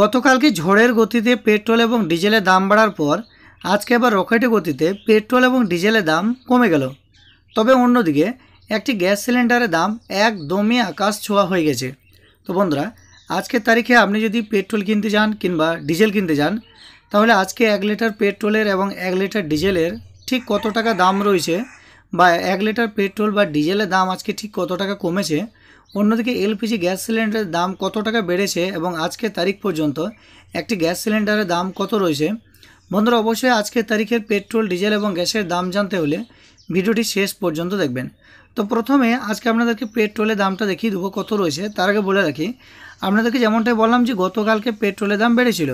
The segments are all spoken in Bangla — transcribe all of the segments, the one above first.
গতকালকে ঝড়ের গতিতে পেট্রোল এবং ডিজেলের দাম বাড়ার পর আজকে আবার রকেটের গতিতে পেট্রোল এবং ডিজেলের দাম কমে গেল তবে অন্যদিকে একটি গ্যাস সিলিন্ডারের দাম একদমই আকাশ ছোঁয়া হয়ে গেছে তো বন্ধুরা আজকের তারিখে আপনি যদি পেট্রোল কিনতে যান কিংবা ডিজেল কিনতে যান তাহলে আজকে এক লিটার পেট্রোলের এবং এক লিটার ডিজেলের ঠিক কত টাকা দাম রয়েছে বা এক লিটার পেট্রোল বা ডিজেলের দাম আজকে ঠিক কত টাকা কমেছে অন্যদিকে এলপিজি গ্যাস সিলিন্ডারের দাম কত টাকা বেড়েছে এবং আজকের তারিখ পর্যন্ত একটি গ্যাস সিলিন্ডারের দাম কত রয়েছে বন্ধুরা অবশ্যই আজকের তারিখের পেট্রোল ডিজেল এবং গ্যাসের দাম জানতে হলে ভিডিওটি শেষ পর্যন্ত দেখবেন তো প্রথমে আজকে আপনাদেরকে পেট্রোলের দামটা দেখিয়ে দেবো কত রয়েছে তার আগে বলে রাখি আপনাদেরকে যেমনটাই বললাম যে গতকালকে পেট্রোলের দাম বেড়েছিল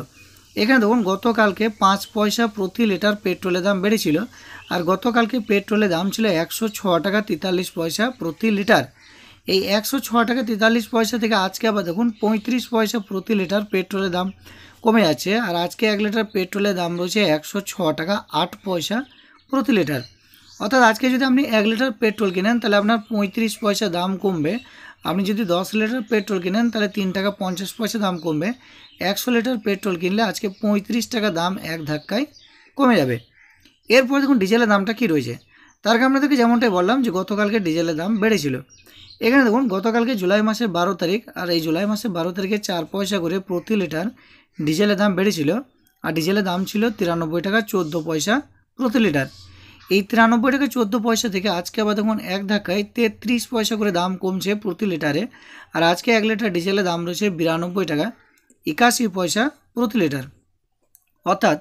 এখানে দেখুন গতকালকে পাঁচ পয়সা প্রতি লিটার পেট্রোলের দাম বেড়েছিল আর গতকালকে পেট্রোলের দাম ছিল একশো টাকা তেতাল্লিশ পয়সা প্রতি লিটার এই একশো ছ টাকা তেতাল্লিশ পয়সা থেকে আজকে আবার দেখুন পঁয়ত্রিশ পয়সা প্রতি লিটার পেট্রোলের দাম কমে যাচ্ছে আর আজকে এক লিটার পেট্রোলের দাম রয়েছে একশো ছ টাকা আট পয়সা প্রতি লিটার অর্থাৎ আজকে যদি আপনি এক লিটার পেট্রোল কিনেন তাহলে আপনার পঁয়ত্রিশ পয়সা দাম কমবে আপনি যদি দশ লিটার পেট্রোল কিনেন তাহলে তিন টাকা পঞ্চাশ পয়সা দাম কমবে একশো লিটার পেট্রোল কিনলে আজকে পঁয়ত্রিশ টাকা দাম এক ধাক্কায় কমে যাবে এরপর দেখুন ডিজেলের দামটা কি রয়েছে তার কারণে আপনাদেরকে যেমনটাই বললাম যে গতকালকে ডিজেলের দাম বেড়েছিল এখানে দেখুন গতকালকে জুলাই মাসের বারো তারিখ আর এই জুলাই মাসের বারো তারিখে চার পয়সা করে প্রতি লিটার ডিজেলের দাম বেড়েছিল আর ডিজেলের দাম ছিল তিরানব্বই টাকা চোদ্দো পয়সা প্রতি লিটার এই তিরানব্বই টাকা চোদ্দো পয়সা থেকে আজকে আবার দেখুন এক ধাক্কায় তেত্রিশ পয়সা করে দাম কমছে প্রতি লিটারে আর আজকে এক লিটার ডিজেলের দাম রয়েছে বিরানব্বই টাকা একাশি পয়সা প্রতি লিটার অর্থাৎ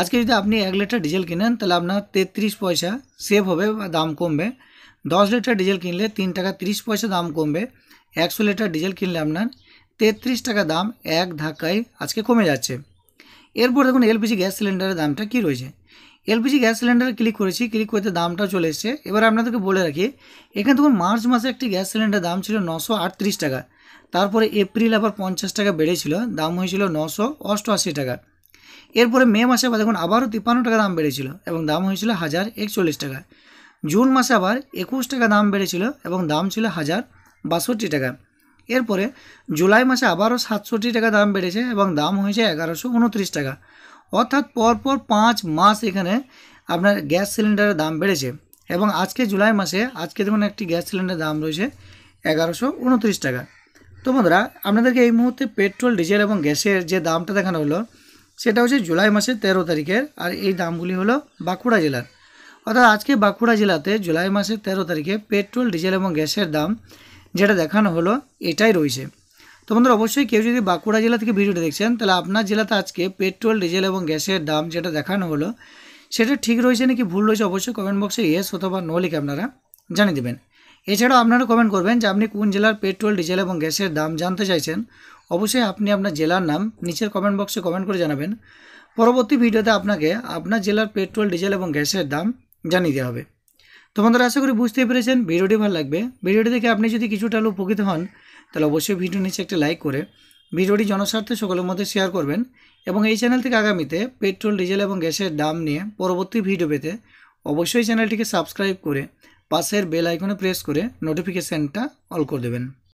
আজকে যদি আপনি এক লিটার ডিজেল কিনেন তাহলে আপনার তেত্রিশ পয়সা সেভ হবে বা দাম কমবে দশ লিটার ডিজেল কিনলে তিন টাকা তিরিশ পয়সা দাম কমবে একশো লিটার ডিজেল কিনলে আপনার তেত্রিশ টাকা দাম এক ধাক্কায় আজকে কমে যাচ্ছে এরপর দেখুন এলপিজি গ্যাস সিলিন্ডারের দামটা কি রয়েছে এলপিজি গ্যাস সিলিন্ডার ক্লিক করেছি ক্লিক করতে দামটা চলে এসছে এবার আপনাদেরকে বলে রাখি এখানে তখন মার্চ মাসে একটি গ্যাস সিলিন্ডার দাম ছিল নশো টাকা তারপরে এপ্রিল আবার পঞ্চাশ টাকা বেড়েছিল দাম হয়েছিল নশো অষ্টআশি টাকা এরপরে মে মাসে আবার দেখুন আবারও তিপ্পান্ন টাকা দাম বেড়েছিল এবং দাম হয়েছিল হাজার একচল্লিশ টাকা জুন মাসে আবার একুশ টাকা দাম বেড়েছিল এবং দাম ছিল হাজার বাষট্টি টাকা এরপরে জুলাই মাসে আবারও সাতষট্টি টাকা দাম বেড়েছে এবং দাম হয়েছে এগারোশো উনত্রিশ টাকা অর্থাৎ পরপর পাঁচ মাস এখানে আপনার গ্যাস সিলিন্ডারের দাম বেড়েছে এবং আজকে জুলাই মাসে আজকে দেখুন একটি গ্যাস সিলিন্ডারের দাম রয়েছে এগারোশো উনত্রিশ টাকা তো বন্ধুরা আপনাদেরকে এই মুহূর্তে পেট্রোল ডিজেল এবং গ্যাসের যে দামটা দেখানো হলো সেটা হচ্ছে জুলাই মাসের তেরো তারিখের আর এই দামগুলি হলো বাঁকুড়া জেলার অর্থাৎ আজকে বাঁকুড়া জেলাতে জুলাই মাসের তেরো তারিখে পেট্রোল ডিজেল এবং গ্যাসের দাম যেটা দেখানো হলো এটাই রয়েছে তো বন্ধুরা অবশ্যই কেউ যদি বাঁকুড়া জেলা থেকে ভিডিওটা দেখছেন তাহলে আপনার জেলাতে আজকে পেট্রোল ডিজেল এবং গ্যাসের দাম যেটা দেখানো হলো সেটা ঠিক রয়েছে নাকি ভুল রয়েছে অবশ্যই কমেন্ট বক্সে ইয়েস অথবা নো লিখে আপনারা জানিয়ে দেবেন এছাড়াও আপনারা কমেন্ট করবেন যে আপনি কোন জেলার পেট্রোল ডিজেল এবং গ্যাসের দাম জানতে চাইছেন অবশ্যই আপনি আপনার জেলার নাম নিচের কমেন্ট বক্সে কমেন্ট করে জানাবেন পরবর্তী ভিডিওতে আপনাকে আপনার জেলার পেট্রোল ডিজেল এবং গ্যাসের দাম জানিয়ে দেওয়া হবে তো বন্ধুরা আশা করি বুঝতেই পেরেছেন ভিডিওটি ভালো লাগবে ভিডিওটি দেখে আপনি যদি কিছুটা হলেও উপকৃত হন তাহলে অবশ্যই ভিডিও নিচে একটা লাইক করে ভিডিওটি জনস্বার্থে সকলের মধ্যে শেয়ার করবেন এবং এই চ্যানেল থেকে আগামীতে পেট্রোল ডিজেল এবং গ্যাসের দাম নিয়ে পরবর্তী ভিডিও পেতে অবশ্যই চ্যানেলটিকে সাবস্ক্রাইব করে পাশের বেল আইকনে প্রেস করে নোটিফিকেশানটা অল করে দেবেন